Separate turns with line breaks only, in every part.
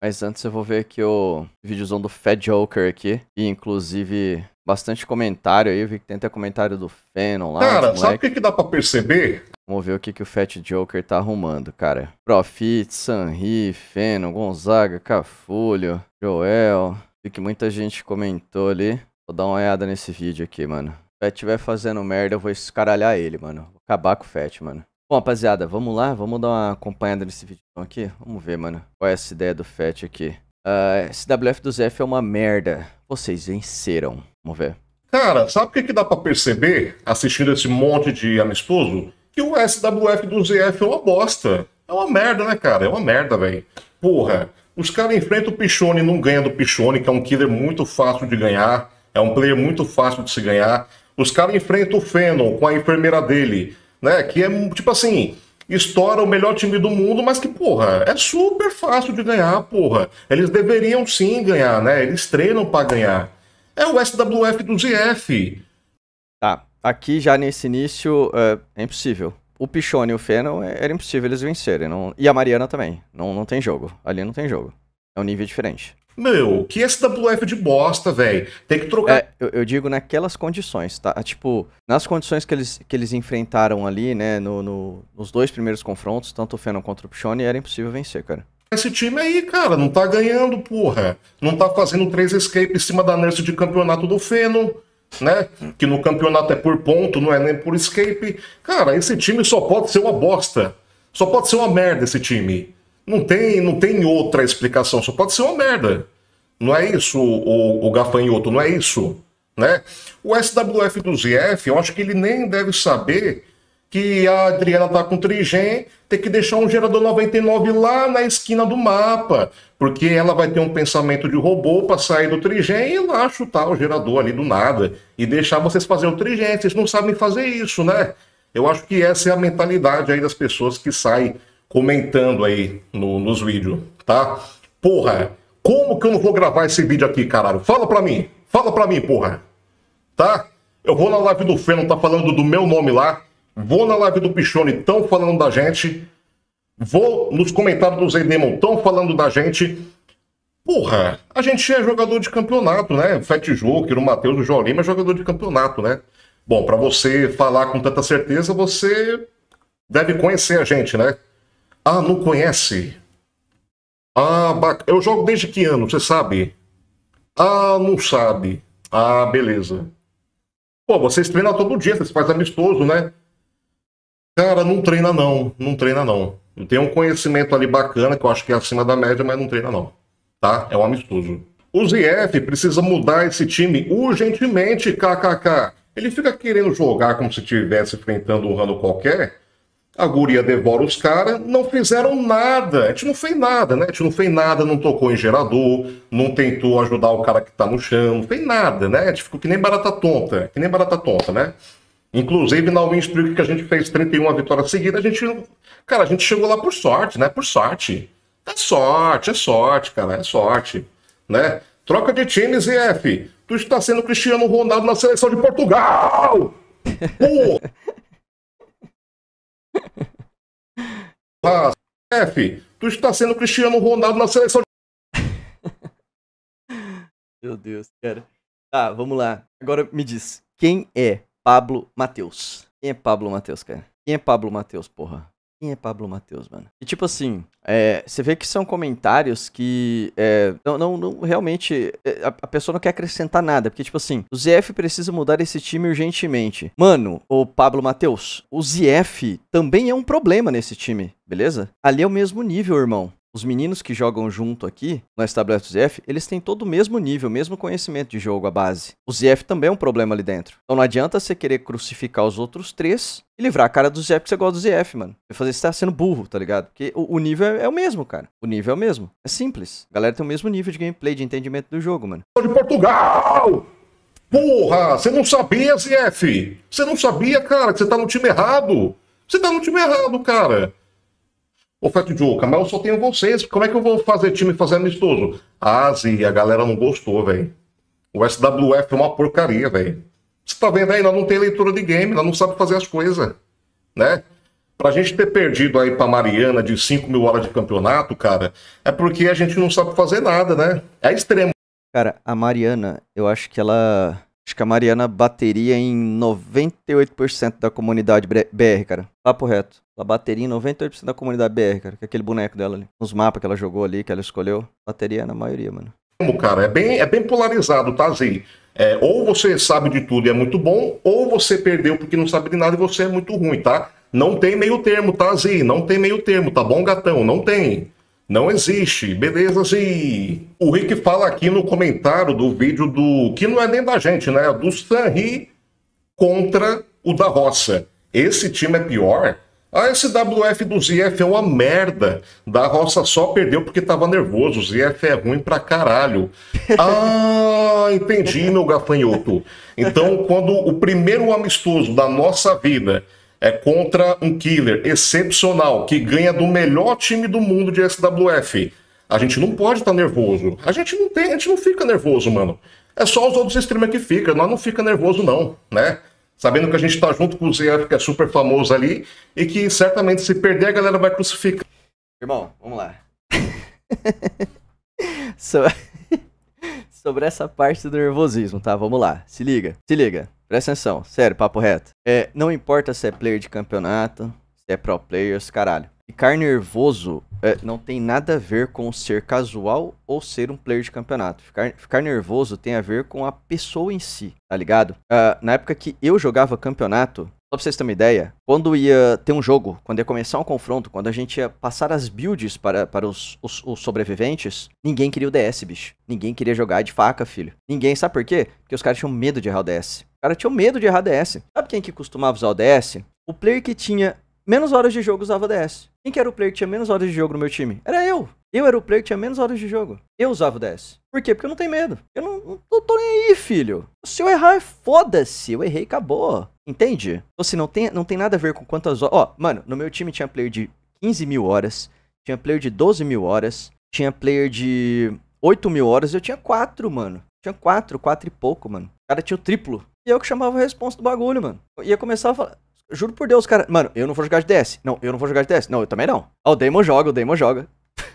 Mas antes eu vou ver aqui o videozão do Fat Joker aqui. E inclusive bastante comentário aí. Eu vi que tem até comentário do Fenon lá. Cara, sabe o que,
que dá pra perceber?
Vamos ver o que, que o Fat Joker tá arrumando, cara. Profit, Sanri, Fenon, Gonzaga, Cafulho, Joel. Vi que muita gente comentou ali. Vou dar uma olhada nesse vídeo aqui, mano. Se o Fat tiver fazendo merda, eu vou escaralhar ele, mano. Vou acabar com o Fat, mano. Bom, rapaziada, vamos lá, vamos dar uma acompanhada nesse vídeo então aqui. Vamos ver, mano, qual é essa ideia do Fat aqui. Uh, ah, SWF do Zef é uma merda. Vocês venceram. Vamos ver.
Cara, sabe o que, que dá para perceber assistindo esse monte de amistoso? Que o SWF do ZF é uma bosta. É uma merda, né, cara? É uma merda, velho. Porra, os caras enfrentam o Pichone e não ganham do Pichone, que é um killer muito fácil de ganhar. É um player muito fácil de se ganhar. Os caras enfrentam o Fenon com a enfermeira dele né? Que é tipo assim, estoura o melhor time do mundo, mas que, porra, é super fácil de ganhar, porra. Eles deveriam sim ganhar, né? Eles treinam para ganhar. É o SWF do
GF. Tá, aqui já nesse início é, é impossível. O Pichone e o Fennel é, era impossível eles vencerem. Não... E a Mariana também. Não, não tem jogo. Ali não tem jogo. É um nível diferente. Meu, que SWF de bosta, velho. Tem que trocar. É, eu, eu, digo naquelas condições, tá? Tipo, nas condições que eles, que eles enfrentaram ali, né, no, no nos dois primeiros confrontos, tanto o Fennon contra o Pichone, era impossível vencer, cara.
Esse time aí, cara, não tá ganhando, porra. Não tá fazendo três escapes em cima da nurse de campeonato do Feno, Né? Que no campeonato é por ponto, não é nem por escape. Cara, esse time só pode ser uma bosta. Só pode ser uma merda esse time. Não tem, não tem outra explicação, só pode ser uma merda. Não é isso o, o gafanhoto, não é isso. Né? O SWF do ZF, eu acho que ele nem deve saber que a Adriana tá com trigem, tem que deixar um gerador 99 lá na esquina do mapa, porque ela vai ter um pensamento de robô para sair do trigem e lá tá chutar o gerador ali do nada e deixar vocês fazerem o trigem. Vocês não sabem fazer isso, né? Eu acho que essa é a mentalidade aí das pessoas que saem comentando aí no, nos vídeos, tá? Porra, como que eu não vou gravar esse vídeo aqui, caralho? Fala pra mim, fala pra mim, porra, tá? Eu vou na live do Feno, tá falando do meu nome lá. Vou na live do Pichone, tão falando da gente. Vou nos comentários do Zendemon, tão falando da gente. Porra, a gente é jogador de campeonato, né? O Fat Joker, o Matheus, o Jolima é jogador de campeonato, né? Bom, para você falar com tanta certeza, você deve conhecer a gente, né? Ah, não conhece? Ah, bac... eu jogo desde que ano, você sabe? Ah, não sabe. Ah, beleza. Pô, vocês treinam todo dia, vocês fazem amistoso, né? Cara, não treina não, não treina não. Eu tenho um conhecimento ali bacana, que eu acho que é acima da média, mas não treina não. Tá? É um amistoso. O ZF precisa mudar esse time urgentemente, kkk. Ele fica querendo jogar como se estivesse enfrentando um rano qualquer a guria devora os caras, não fizeram nada. A gente não fez nada, né? A gente não fez nada, não tocou em gerador, não tentou ajudar o cara que tá no chão, não fez nada, né? A gente ficou que nem barata tonta, que nem barata tonta, né? Inclusive, na Win Streak que a gente fez 31 vitórias seguidas, a gente. Cara, a gente chegou lá por sorte, né? Por sorte. É sorte, é sorte, cara, é sorte. Né? Troca de times, EF. Tu está sendo Cristiano Ronaldo na seleção de Portugal! Porra! tá. F, tu está sendo Cristiano Ronaldo na seleção.
Meu Deus, cara. Tá, vamos lá. Agora me diz, quem é Pablo Matheus? Quem é Pablo Matheus, cara? Quem é Pablo Matheus, porra? Quem é Pablo Matheus, mano? E tipo assim, é, você vê que são comentários que é, não, não, não, realmente é, a, a, pessoa não quer acrescentar nada, porque tipo assim, o ZF precisa mudar esse time urgentemente. Mano, o Pablo Matheus, o ZF também é um problema nesse time, beleza? Ali é o mesmo nível, irmão. Os meninos que jogam junto aqui, nós tablets ZF, eles têm todo o mesmo nível, mesmo conhecimento de jogo à base. O ZF também é um problema ali dentro. Então não adianta você querer crucificar os outros três e livrar a cara do ZF porque você gosta do ZF, mano. Você fazer você tá sendo burro, tá ligado? Porque o, o nível é, é, o mesmo, cara. O nível é o mesmo. É simples. A galera tem o mesmo nível de gameplay, de entendimento do jogo, mano.
De Portugal! Porra, você não sabia, ZF! Você não sabia, cara, que você tá no time errado! Você tá no time errado, cara! Ô Feto Juca, mas eu só tenho vocês. Como é que eu vou fazer time fazer amistoso? Ah, Zi, a galera não gostou, velho. O SWF é uma porcaria, velho. Você tá vendo aí? Ela não tem leitura de game, ela não sabe fazer as coisas, né? Pra gente ter perdido aí pra Mariana de 5 mil horas de campeonato, cara, é porque a gente não sabe fazer nada, né? É extremo. Cara, a Mariana,
eu acho que ela que a Mariana bateria em 98% da comunidade BR, cara. Papo reto. Ela bateria em 98% da comunidade BR, cara. Que é aquele boneco dela ali. Nos mapas que ela jogou ali, que ela escolheu.
Bateria na maioria, mano. Como, cara? É bem, é bem polarizado, tá, zé? É, ou você sabe de tudo e é muito bom, ou você perdeu porque não sabe de nada e você é muito ruim, tá? Não tem meio termo, tá, zé? Não tem meio termo, tá bom, gatão? Não tem. Não existe, beleza e O Rick fala aqui no comentário do vídeo do. que não é nem da gente, né? É do Sanri contra o da Roça. Esse time é pior. A SWF do ZF é uma merda. Da Roça só perdeu porque tava nervoso. O ZF é ruim pra caralho. Ah, entendi, meu gafanhoto. Então, quando o primeiro amistoso da nossa vida é contra um killer excepcional que ganha do melhor time do mundo de SWF. A gente não pode estar tá nervoso. A gente não tem, a gente não fica nervoso, mano. É só os outros streamers que ficam, nós não fica nervoso não, né? Sabendo que a gente está junto com o ZF, que é super famoso ali, e que certamente se perder a galera vai crucificar. Irmão, vamos lá.
Sobre essa parte do nervosismo, tá? Vamos lá. Se liga, se liga. Presta atenção, sério, papo reto. É, não importa se é player de campeonato, se é pro players, caralho. Ficar nervoso é, não tem nada a ver com ser casual ou ser um player de campeonato. Ficar, ficar nervoso tem a ver com a pessoa em si, tá ligado? Uh, na época que eu jogava campeonato, só pra vocês terem uma ideia, quando ia ter um jogo, quando ia começar um confronto, quando a gente ia passar as builds para, para os, os, os, sobreviventes, ninguém queria o DS, bicho. Ninguém queria jogar de faca, filho. Ninguém, sabe por quê? Porque os caras tinham medo de errar o DS cara tinha medo de errar DS. Sabe quem que costumava usar o DS? O player que tinha menos horas de jogo usava DS. Quem que era o player que tinha menos horas de jogo no meu time? Era eu. Eu era o player que tinha menos horas de jogo. Eu usava o DS. Por quê? Porque eu não tenho medo. Eu não, não, não tô nem aí, filho. Se eu errar, foda-se. Eu errei, acabou. Entende? Ou se não tem, não tem nada a ver com quantas horas. Ó, mano, no meu time tinha player de 15 mil horas, tinha player de 12 mil horas, tinha player de 8 mil horas, eu tinha 4, mano. Tinha 4, 4 e pouco, mano. O cara tinha o triplo e eu que chamava a resposta do bagulho, mano. Eu ia começar a falar. Juro por Deus, cara. Mano, eu não vou jogar de DS. Não, eu não vou jogar de DS. Não, eu também não. Ó, ah, o Damon joga, o Damon joga.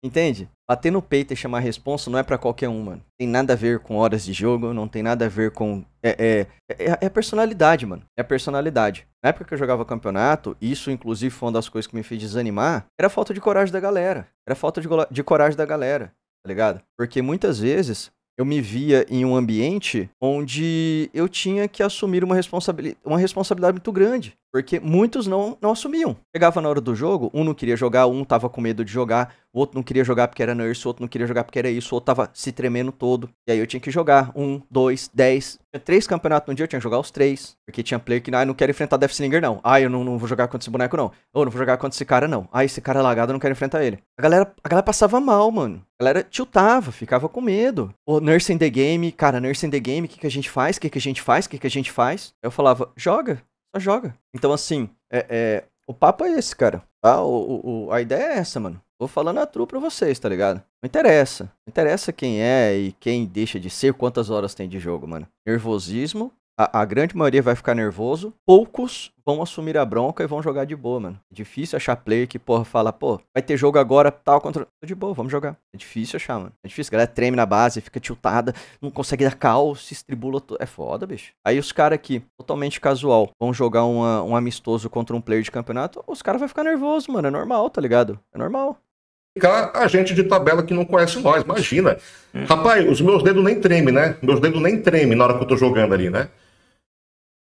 Entende? Bater no peito e chamar a responsa não é para qualquer um, mano. Tem nada a ver com horas de jogo, não tem nada a ver com. É, é, é, é, é personalidade, mano. É personalidade. Na época que eu jogava campeonato, isso inclusive foi uma das coisas que me fez desanimar, era falta de coragem da galera. Era falta de, de coragem da galera, tá ligado? Porque muitas vezes eu me via em um ambiente onde eu tinha que assumir uma, responsabili uma responsabilidade muito grande. Porque muitos não, não assumiam. Chegava na hora do jogo, um não queria jogar, um tava com medo de jogar, o outro não queria jogar porque era nurse, o outro não queria jogar porque era isso, o outro tava se tremendo todo. E aí eu tinha que jogar um, dois, dez. Tinha três campeonatos no dia, eu tinha que jogar os três. Porque tinha player que, ah, não quero enfrentar Death Slinger, não. Ah, eu não, não vou jogar contra esse boneco, não. Ou não vou jogar contra esse cara, não. Ah, esse cara é lagado, eu não quero enfrentar ele. A galera, a galera passava mal, mano. A galera tiltava, ficava com medo. O Nurse in the Game, cara, Nurse in the Game, o que, que a gente faz? O que, que a gente faz? O que, que a gente faz? Eu falava, joga. Só joga. Então, assim, é, é, o papo é esse, cara. Tá? O, o, a ideia é essa, mano. Vou falando a true pra vocês, tá ligado? Não interessa. Não interessa quem é e quem deixa de ser, quantas horas tem de jogo, mano. Nervosismo a, a, grande maioria vai ficar nervoso, poucos vão assumir a bronca e vão jogar de boa, mano. É difícil achar player que, porra, fala, pô, vai ter jogo agora, tal, contra. Tô de boa, vamos jogar. É difícil achar, mano. É difícil, a galera treme na base, fica tiltada, não consegue dar cal, se estribula. tudo. É foda, bicho. Aí os caras aqui, totalmente casual, vão jogar uma, um amistoso contra um player de
campeonato, os caras vão ficar nervosos, mano. É normal, tá ligado? É normal ficar a gente de tabela que não conhece nós, imagina. Hum. Rapaz, os meus dedos nem tremem, né? Meus dedos nem tremem na hora que eu tô jogando ali, né?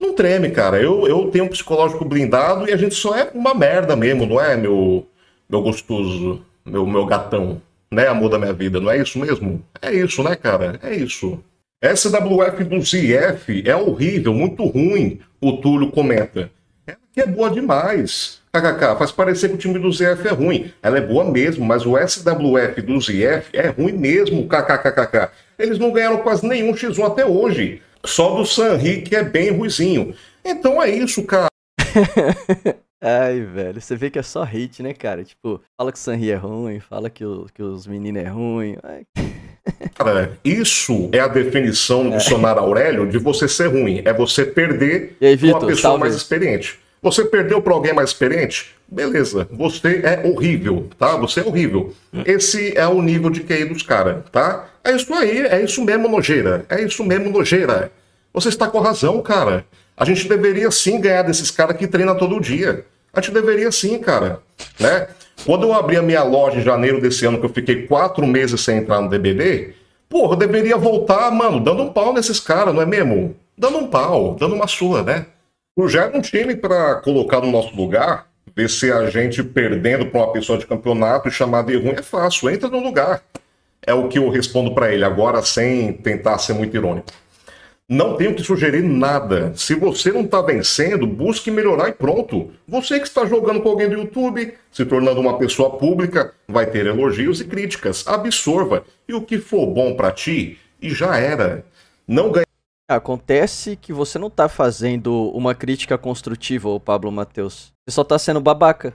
não treme, cara. Eu, eu tenho um psicológico blindado e a gente só é uma merda mesmo, não é, meu, meu gostoso, meu, meu gatão, né, amor da minha vida? Não é isso mesmo? É isso, né, cara? É isso. SWF do ZF é horrível, muito ruim, o Túlio comenta. Ela que é boa demais. KKK, faz parecer que o time do ZF é ruim. Ela é boa mesmo, mas o SWF do ZF é ruim mesmo, kkkk. Eles não ganharam quase nenhum X1 até hoje. Só do que é bem ruizinho. Então é isso, cara.
Ai, velho, você vê que é só hate, né, cara? Tipo, fala que o Sanri é ruim, fala que, o, que os meninos
é ruim. Ai. Cara, isso é a definição do é. Aurélio de você ser ruim. É você perder aí, Victor, uma pessoa mais experiente. Você perdeu para alguém mais experiente? Beleza, você é horrível, tá? Você é horrível. Esse é o nível de QI dos caras, tá? É isso aí, é isso mesmo, Nojeira. É isso mesmo, Nojeira. Você está com razão, cara. A gente deveria sim ganhar desses caras que treinam todo dia. A gente deveria sim, cara. Né? Quando eu abri a minha loja em janeiro desse ano, que eu fiquei quatro meses sem entrar no DBD, porra, eu deveria voltar, mano, dando um pau nesses caras, não é mesmo? Dando um pau, dando uma surra, né? Projeto um time para colocar no nosso lugar, ver se a gente perdendo para uma pessoa de campeonato e chamar de ruim é fácil. Entra no lugar. É o que eu respondo para ele, agora sem tentar ser muito irônico. Não tenho que sugerir nada. Se você não está vencendo, busque melhorar e pronto. Você que está jogando com alguém do YouTube, se tornando uma pessoa pública, vai ter elogios e críticas. Absorva. E o que for bom para ti, e já era. Não ganha.
Acontece que você não está fazendo uma crítica construtiva, o Pablo Matheus. Você só está sendo babaca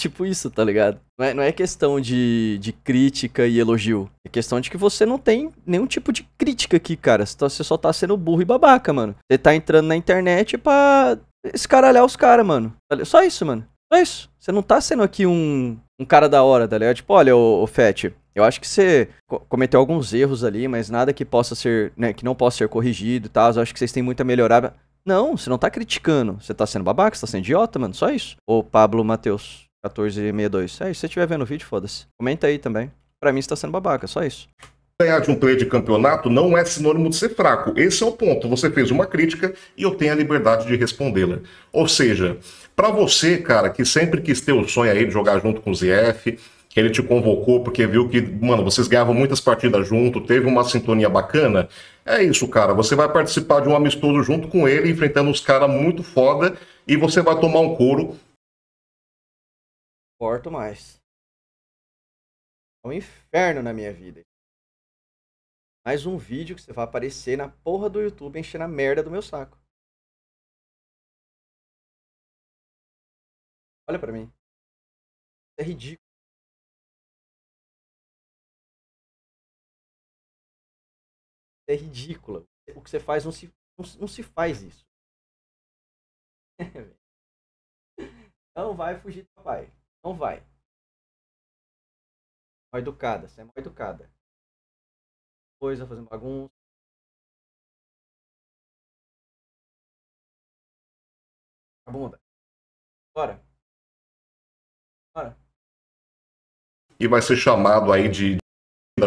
tipo isso, tá ligado? Não é, não é questão de, de crítica e elogio. É questão de que você não tem nenhum tipo de crítica aqui, cara. Você tá, só tá sendo burro e babaca, mano. Você tá entrando na internet pra escaralhar os caras, mano. Só isso, mano. Só isso. Você não tá sendo aqui um, um cara da hora, tá ligado? Tipo, olha, ô, ô Fett, eu acho que você cometeu alguns erros ali, mas nada que possa ser, né, que não possa ser corrigido e tal. Eu acho que vocês têm muito a melhorar. Não, você não tá criticando. Você tá sendo babaca, você tá sendo idiota, mano. Só isso. Ô, Pablo Matheus. 14,62. É, se você estiver vendo o vídeo, foda-se. Comenta aí também. Pra mim, você tá
sendo babaca, só isso. Ganhar de um play de campeonato não é sinônimo de ser fraco. Esse é o ponto. Você fez uma crítica e eu tenho a liberdade de respondê-la. Ou seja, para você, cara, que sempre quis ter o sonho aí de jogar junto com o ZF, que ele te convocou porque viu que, mano, vocês ganhavam muitas partidas junto, teve uma sintonia bacana. É isso, cara. Você vai participar de um amistoso junto com ele, enfrentando os caras muito foda, e você vai tomar um couro
suporto mais. É um inferno na minha vida. Mais um vídeo que você vai aparecer na porra do YouTube enchendo a merda do meu saco. Olha pra mim. Isso é ridículo. Isso é ridículo. O que você faz não se, não, não se faz isso. Não vai fugir do papai. Não vai. Mal educada, você é mal educada. Coisa, fazendo bagunça. A bunda. Bora. Bora.
E vai ser chamado aí de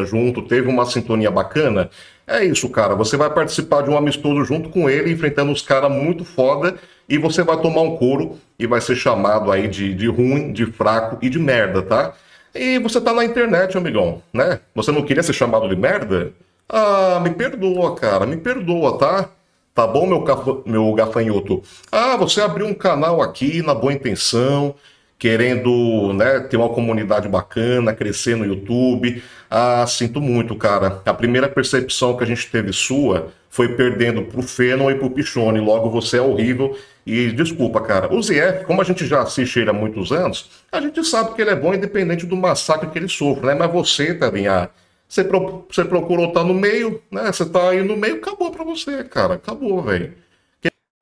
junto, teve uma sintonia bacana. É isso, cara. Você vai participar de um amistoso junto com ele, enfrentando os caras muito foda, e você vai tomar um couro e vai ser chamado aí de, de ruim, de fraco e de merda, tá? E você tá na internet, amigão, né? Você não queria ser chamado de merda? Ah, me perdoa, cara, me perdoa, tá? Tá bom, meu, meu gafanhoto? Ah, você abriu um canal aqui na boa intenção querendo né, ter uma comunidade bacana, crescer no YouTube. Ah, sinto muito, cara. A primeira percepção que a gente teve sua foi perdendo pro Fênon e pro Pichone. Logo, você é horrível. E desculpa, cara. O Zief, como a gente já assiste ele há muitos anos, a gente sabe que ele é bom independente do massacre que ele sofre, né? Mas você, Tavinha, você, pro... você procurou estar tá no meio, né? Você tá aí no meio, acabou para você, cara. Acabou, velho.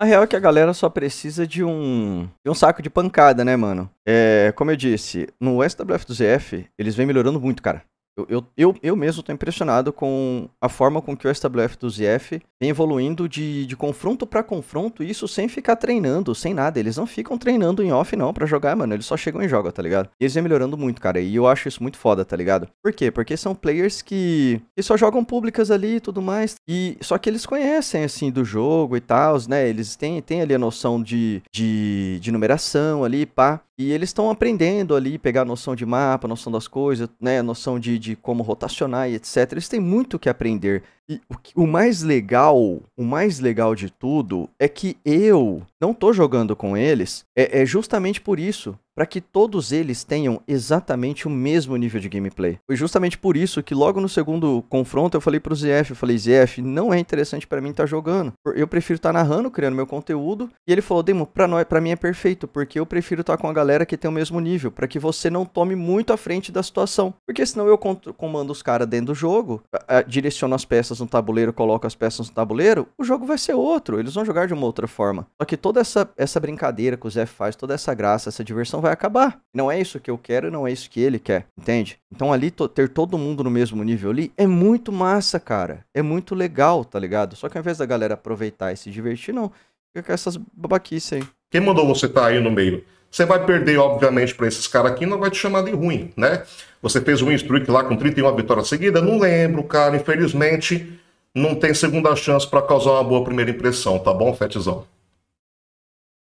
A real é que a galera só precisa de um, de um saco de pancada, né, mano? É, como eu disse, no swf do zf eles vêm melhorando muito, cara. Eu, eu, eu, eu mesmo tô impressionado com a forma com que o swf do zf vem evoluindo de, de confronto para confronto, isso sem ficar treinando, sem nada. Eles não ficam treinando em off, não, para jogar, mano. Eles só chegam e jogam, tá ligado? E eles vêm melhorando muito, cara. E eu acho isso muito foda, tá ligado? Por quê? Porque são players que, que só jogam públicas ali e tudo mais. E só que eles conhecem, assim, do jogo e tal, né? Eles têm, têm ali a noção de, de, de numeração ali, pá. E eles estão aprendendo ali, pegar a noção de mapa, noção das coisas, né? A noção de, de como rotacionar e etc. Eles têm muito o que aprender. E o, mais legal, o mais legal de tudo é que eu não tô jogando com eles. É, é justamente por isso para que todos eles tenham exatamente o mesmo nível de gameplay. Foi justamente por isso que logo no segundo confronto eu falei para o ZF, eu falei, ZF, não é interessante para mim estar tá jogando. Eu prefiro estar tá narrando, criando meu conteúdo. E ele falou, Demo, para mim é perfeito, porque eu prefiro estar tá com a galera que tem o mesmo nível, para que você não tome muito à frente da situação. Porque senão eu comando os caras dentro do jogo, direciono as peças no tabuleiro, coloco as peças no tabuleiro, o jogo vai ser outro, eles vão jogar de uma outra forma. Só que toda essa, essa brincadeira que o ZF faz, toda essa graça, essa diversão vai acabar. Não é isso que eu quero, não é isso que ele quer, entende? Então ali ter todo mundo no mesmo nível ali é muito massa, cara. É muito legal, tá ligado? Só que ao invés da galera
aproveitar e se divertir, não. Fica com essas babaquices aí. Quem mandou você estar tá aí no meio? Você vai perder, obviamente, para esses caras aqui, não vai te chamar de ruim, né? Você fez um streak lá com 31 vitórias seguidas, não lembro, cara, infelizmente não tem segunda chance para causar uma boa primeira impressão, tá bom, Fetizão?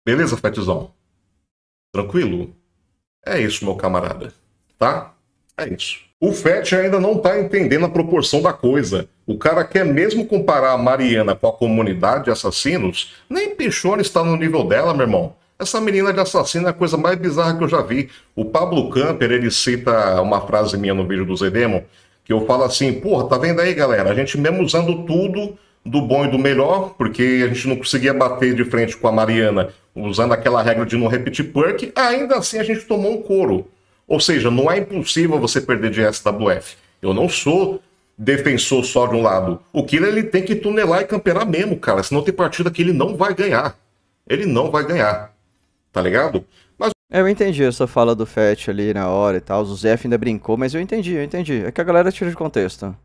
Beleza, Fetizão? Tranquilo? É isso, meu camarada. Tá? É isso. O Fett ainda não tá entendendo a proporção da coisa. O cara quer mesmo comparar a Mariana com a comunidade de assassinos? Nem Pichone está no nível dela, meu irmão. Essa menina de assassino é a coisa mais bizarra que eu já vi. O Pablo Camper, ele cita uma frase minha no vídeo do Zedemo, que eu falo assim, porra, tá vendo aí, galera? A gente mesmo usando tudo, do bom e do melhor, porque a gente não conseguia bater de frente com a Mariana usando aquela regra de não repetir perk, ainda assim a gente tomou um couro. Ou seja, não é impossível você perder de SWF. Eu não sou defensor só de um lado. O Killer ele tem que tunelar e camperar mesmo, cara. Senão tem partida que ele não vai ganhar. Ele não vai ganhar. Tá ligado? Mas...
É, eu entendi essa fala do Fett ali na hora e tal. O Zef ainda brincou, mas eu entendi, eu entendi. É que a galera
tira de contexto.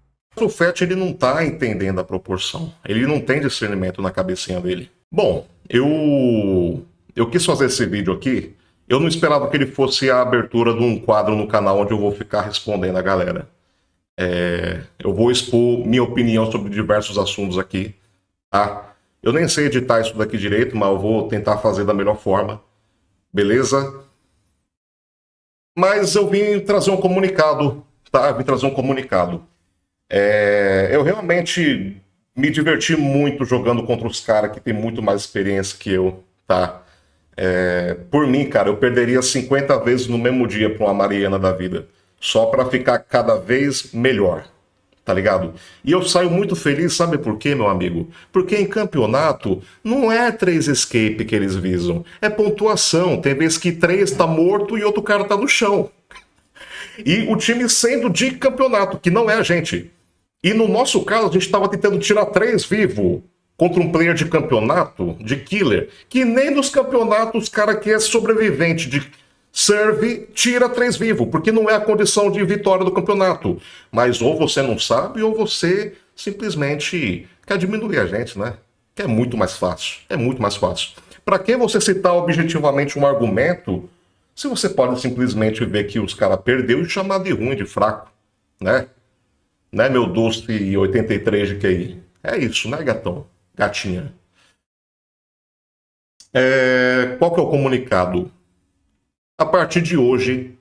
O Fett ele não está entendendo a proporção. Ele não tem discernimento na cabecinha dele. Bom, eu eu quis fazer esse vídeo aqui. Eu não esperava que ele fosse a abertura de um quadro no canal onde eu vou ficar respondendo a galera. É, eu vou expor minha opinião sobre diversos assuntos aqui, tá? Eu nem sei editar isso daqui direito, mas eu vou tentar fazer da melhor forma, beleza? Mas eu vim trazer um comunicado, tá? vim trazer um comunicado. É, eu realmente me diverti muito jogando contra os caras que tem muito mais experiência que eu, tá? É, por mim, cara, eu perderia 50 vezes no mesmo dia pra uma Mariana da vida. Só para ficar cada vez melhor, tá ligado? E eu saio muito feliz, sabe por quê, meu amigo? Porque em campeonato não é três escape que eles visam, é pontuação. Tem vezes que três tá morto e outro cara tá no chão. E o time sendo de campeonato, que não é a gente. E no nosso caso, a gente estava tentando tirar três vivo contra um player de campeonato, de killer, que nem nos campeonatos, cara que é sobrevivente de serve, tira três vivo, porque não é a condição de vitória do campeonato. Mas ou você não sabe, ou você simplesmente quer diminuir a gente, né? Que é muito mais fácil. É muito mais fácil. Para que você citar objetivamente um argumento se você pode simplesmente ver que os caras perdeu e chamar de ruim, de fraco, né? né, meu doce e 83 de QI. É isso, né, gatão? Gatinha. É, qual que é o comunicado? A partir de hoje,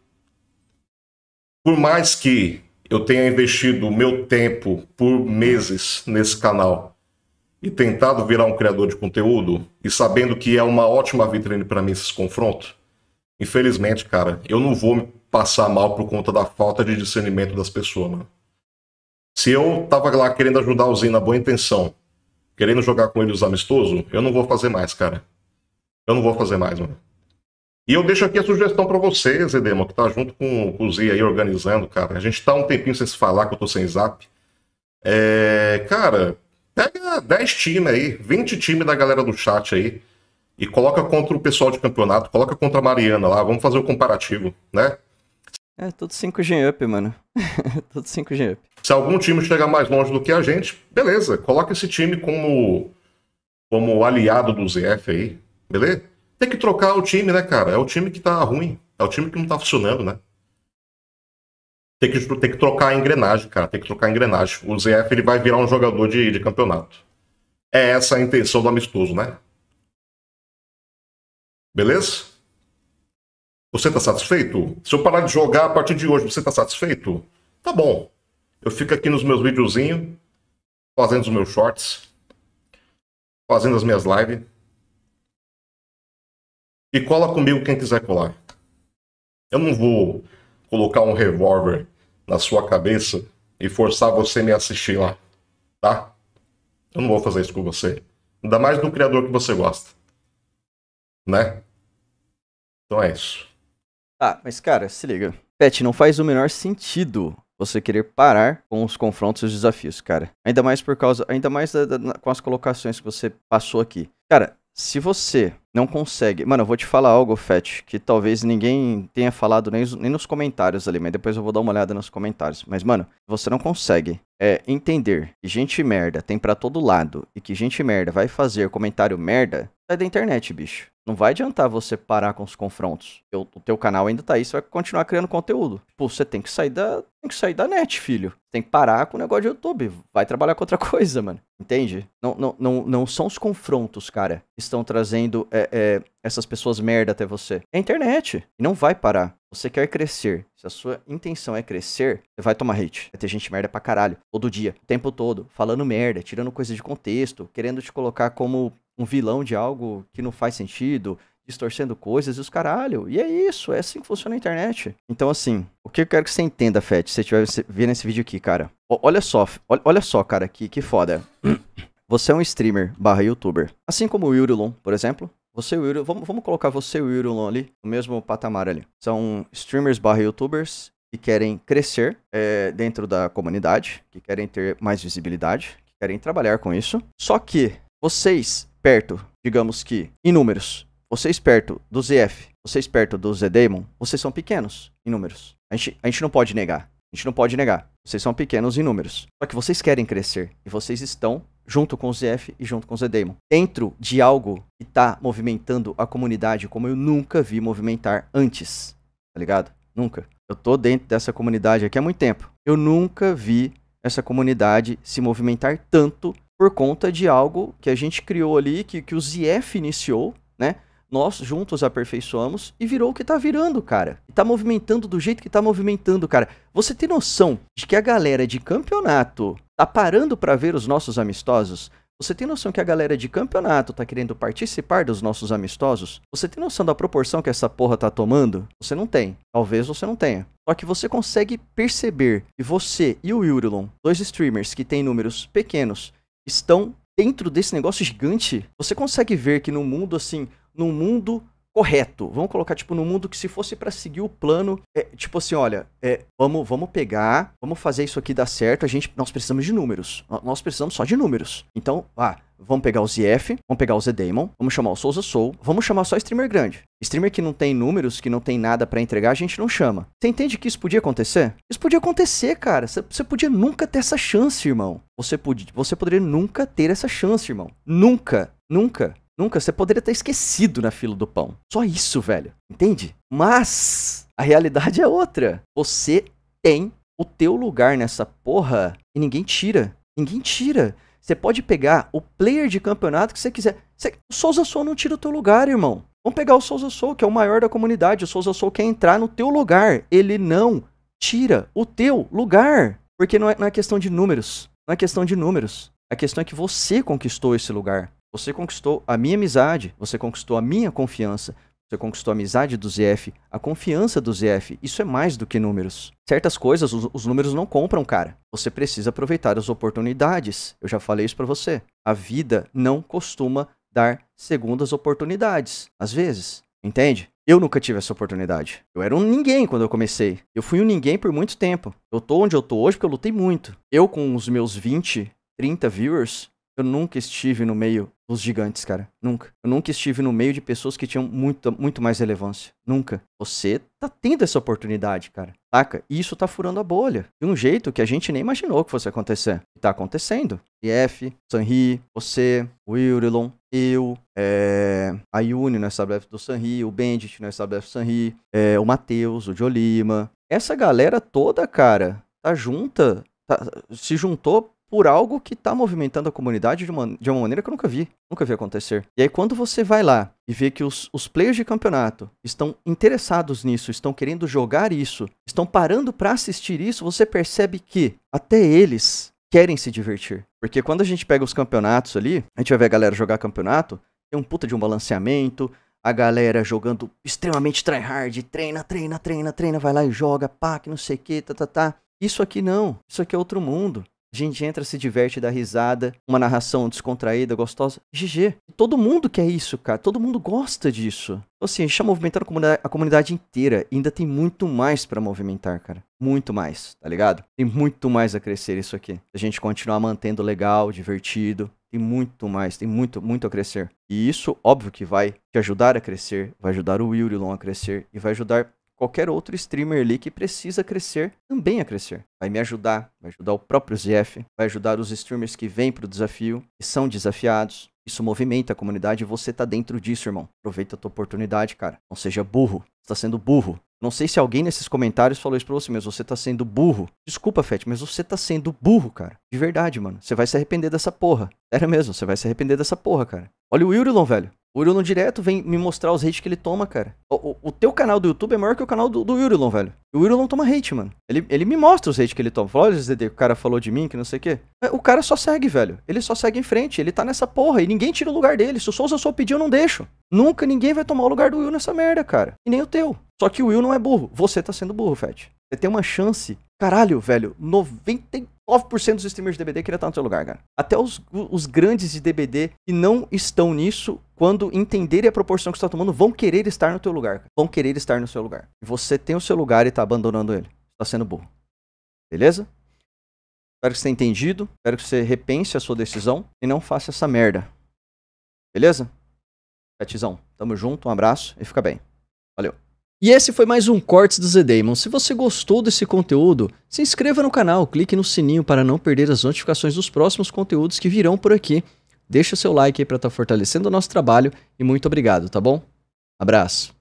por mais que eu tenha investido meu tempo por meses nesse canal e tentado virar um criador de conteúdo e sabendo que é uma ótima vitrine para mim esse confronto, infelizmente, cara, eu não vou me passar mal por conta da falta de discernimento das pessoas, mano. Se eu tava lá querendo ajudar o Zinho na boa intenção, querendo jogar com eles amistoso, eu não vou fazer mais, cara. Eu não vou fazer mais, mano. E eu deixo aqui a sugestão para você, Zedemo, que tá junto com, o Z aí organizando, cara. A gente tá um tempinho sem se falar, que eu tô sem zap. É, cara, pega 10 times aí, 20 times da galera do chat aí, e coloca contra o pessoal de campeonato, coloca contra a Mariana lá, vamos fazer o comparativo, né? É, tudo 5G up, mano. tudo 5G up. Se algum time chegar mais longe do que a gente, beleza, coloca esse time como, como aliado do ZF aí, beleza? Tem que trocar o time, né, cara? É o time que tá ruim, é o time que não tá funcionando, né? Tem que, tem que trocar a engrenagem, cara, tem que trocar a engrenagem. O ZF ele vai virar um jogador de, de campeonato. É essa a intenção do amistoso, né? Beleza? Você está satisfeito? Se eu parar de jogar a partir de hoje, você está satisfeito? Tá bom. Eu fico aqui nos meus videozinhos, fazendo os meus shorts, fazendo as minhas lives. E cola comigo quem quiser colar. Eu não vou colocar um revólver na sua cabeça e forçar você a me assistir lá, tá? Eu não vou fazer isso com você. Ainda mais do criador que você gosta. Né? Então é isso.
Ah, mas cara, se liga. Pet, não faz o menor sentido você querer parar com os confrontos e os desafios, cara. Ainda mais por causa, ainda mais da, da, com as colocações que você passou aqui. Cara, se você não consegue. Mano, eu vou te falar algo, Fett, que talvez ninguém tenha falado nem, nem nos comentários ali, mas depois eu vou dar uma olhada nos comentários. Mas, mano, você não consegue é, entender que gente merda tem para todo lado e que gente merda vai fazer comentário merda, sai da internet, bicho. Não vai adiantar você parar com os confrontos. Eu, o teu canal ainda tá aí, você vai continuar criando conteúdo. Pô, você tem que sair da. Tem que sair da net, filho. Tem que parar com o negócio de YouTube. Vai trabalhar com outra coisa, mano. Entende? Não, não, não, não são os confrontos, cara, que estão trazendo é, é, essas pessoas merda até você. É a internet. E não vai parar. Você quer crescer. Se a sua intenção é crescer, você vai tomar hate. Vai ter gente merda pra caralho. Todo dia, o tempo todo, falando merda, tirando coisa de contexto, querendo te colocar como um vilão de algo que não faz sentido, distorcendo coisas e os caralho. E é isso, é assim que funciona a internet. Então, assim, o que eu quero que você entenda, Fett, se você estiver vendo esse vídeo aqui, cara. O, olha só, olha só, cara, que, que foda. Você é um streamer barra youtuber. Assim como o Yurilon, por exemplo. Você e o Yurilon, vamos, vamos colocar você e o Yurilon ali, no mesmo patamar ali. São streamers barra youtubers que querem crescer é, dentro da comunidade, que querem ter mais visibilidade, que querem trabalhar com isso. Só que vocês perto, digamos que, em números, vocês é perto do ZF, vocês é perto do Zedemon, vocês são pequenos em números. A gente, a gente não pode negar. A gente não pode negar. Vocês são pequenos em números. Só que vocês querem crescer. E vocês estão junto com o ZF e junto com o Zedemon. Dentro de algo que está movimentando a comunidade como eu nunca vi movimentar antes. Tá ligado? Nunca. Eu tô dentro dessa comunidade aqui há muito tempo. Eu nunca vi essa comunidade se movimentar tanto por conta de algo que a gente criou ali, que, que o ZF iniciou, né? Nós juntos aperfeiçoamos e virou o que tá virando, cara. E tá movimentando do jeito que tá movimentando, cara. Você tem noção de que a galera de campeonato tá parando para ver os nossos amistosos? Você tem noção que a galera de campeonato tá querendo participar dos nossos amistosos? Você tem noção da proporção que essa porra tá tomando? Você não tem. Talvez você não tenha. Só que você consegue perceber que você e o Yurilon, dois streamers que têm números pequenos, estão dentro desse negócio gigante. Você consegue ver que no mundo, assim, no mundo correto. Vamos colocar, tipo, no mundo que se fosse para seguir o plano, é, tipo assim, olha, é, vamos, vamos pegar, vamos fazer isso aqui dar certo, a gente, nós precisamos de números. Nós precisamos só de números. Então, ah, vamos pegar o ZF, vamos pegar o Zdemon, vamos chamar o Souza Soul, vamos chamar só streamer grande. Streamer que não tem números, que não tem nada para entregar, a gente não chama. Você entende que isso podia acontecer? Isso podia acontecer, cara. Você podia nunca ter essa chance, irmão. Você, podia, você poderia nunca ter essa chance, irmão. Nunca, nunca. Nunca, você poderia ter esquecido na fila do pão. Só isso, velho. Entende? Mas a realidade é outra. Você tem o teu lugar nessa porra e ninguém tira. Ninguém tira. Você pode pegar o player de campeonato que você quiser. Você... O Souza Sou não tira o teu lugar, irmão. Vamos pegar o Souza Sou, que é o maior da comunidade. O Souza Sou quer entrar no teu lugar. Ele não tira o teu lugar. Porque não é, não é questão de números. Não é questão de números. A questão é que você conquistou esse lugar. Você conquistou a minha amizade, você conquistou a minha confiança, você conquistou a amizade do ZF, a confiança do ZF. Isso é mais do que números. Certas coisas os, os números não compram, cara. Você precisa aproveitar as oportunidades. Eu já falei isso para você. A vida não costuma dar segundas oportunidades, às vezes. Entende? Eu nunca tive essa oportunidade. Eu era um ninguém quando eu comecei. Eu fui um ninguém por muito tempo. Eu tô onde eu tô hoje porque eu lutei muito. Eu, com os meus 20, 30 viewers, eu nunca estive no meio dos gigantes, cara. Nunca. Eu nunca estive no meio de pessoas que tinham muito, muito mais relevância. Nunca. Você tá tendo essa oportunidade, cara. Saca? E isso tá furando a bolha. De um jeito que a gente nem imaginou que fosse acontecer. E tá acontecendo. IF, Sanri, você, o Eurilon, eu, é, a Yuni no SWF do Sanri, o Bendit no SWF do Sanri, é, o Matheus, o Jolima. Essa galera toda, cara, tá junta Tá, se juntou por algo que está movimentando a comunidade de uma, de uma maneira que eu nunca vi, nunca vi acontecer. E aí quando você vai lá e vê que os, os players de campeonato estão interessados nisso, estão querendo jogar isso, estão parando para assistir isso, você percebe que até eles querem se divertir. Porque quando a gente pega os campeonatos ali, a gente vai ver a galera jogar campeonato, tem um puta de um balanceamento, a galera jogando extremamente tryhard, treina, treina, treina, treina, vai lá e joga, pá, que não sei o que, tá, tá, tá. Isso aqui não, isso aqui é outro mundo. A gente entra, se diverte, dá risada, uma narração descontraída, gostosa. GG. Todo mundo quer isso, cara. Todo mundo gosta disso. Ou então, assim, a gente tá movimentando a comunidade, a comunidade inteira. E ainda tem muito mais para movimentar, cara. Muito mais, tá ligado? Tem muito mais a crescer isso aqui. A gente continuar mantendo legal, divertido. Tem muito mais, tem muito, muito a crescer. E isso, óbvio que vai te ajudar a crescer, vai ajudar o Willion a crescer e vai ajudar qualquer outro streamer ali que precisa crescer também a crescer. Vai me ajudar, vai ajudar o próprio ZF, vai ajudar os streamers que vêm para o desafio e são desafiados. Isso movimenta a comunidade e você tá dentro disso, irmão. Aproveita a tua oportunidade, cara. Não seja burro. Você tá sendo burro. Não sei se alguém nesses comentários falou isso pra você, mas você tá sendo burro. Desculpa, Fett, mas você tá sendo burro, cara. De verdade, mano. Você vai se arrepender dessa porra. Era mesmo, você vai se arrepender dessa porra, cara. Olha o Yurilon, velho. O Yurilon direto vem me mostrar os hates que ele toma, cara. O, o, o teu canal do YouTube é maior que o canal do, do Urilon, velho. O Yurilon toma hate, mano. Ele, ele me mostra os hates que ele toma. Fala, olha, ZD, o cara falou de mim, que não sei o quê. É, o cara só segue, velho. Ele só segue em frente. Ele tá nessa porra e ninguém tira o lugar dele. Se o Souza só pedir, eu não deixo. Nunca ninguém vai tomar o lugar do Will nessa merda, cara. E nem o teu. Só que o Will não é burro. Você tá sendo burro, Fett. Você tem uma chance. Caralho, velho. 99. dos streamers de DBD queria estar no seu lugar, cara. Até os, os grandes de DBD que não estão nisso quando entenderem a proporção que você está tomando, vão querer estar no teu lugar. Vão querer estar no seu lugar. Você tem o seu lugar e está abandonando ele. Está sendo burro. Beleza? Espero que você tenha entendido. Espero que você repense a sua decisão e não faça essa merda. Beleza? Petizão, tamo junto, um abraço e fica bem. Valeu. E esse foi mais um Cortes do z Se você gostou desse conteúdo, se inscreva no canal, clique no sininho para não perder as notificações dos próximos conteúdos que virão por aqui. Deixa o seu like aí para estar tá fortalecendo o nosso trabalho e muito obrigado, tá bom? Abraço.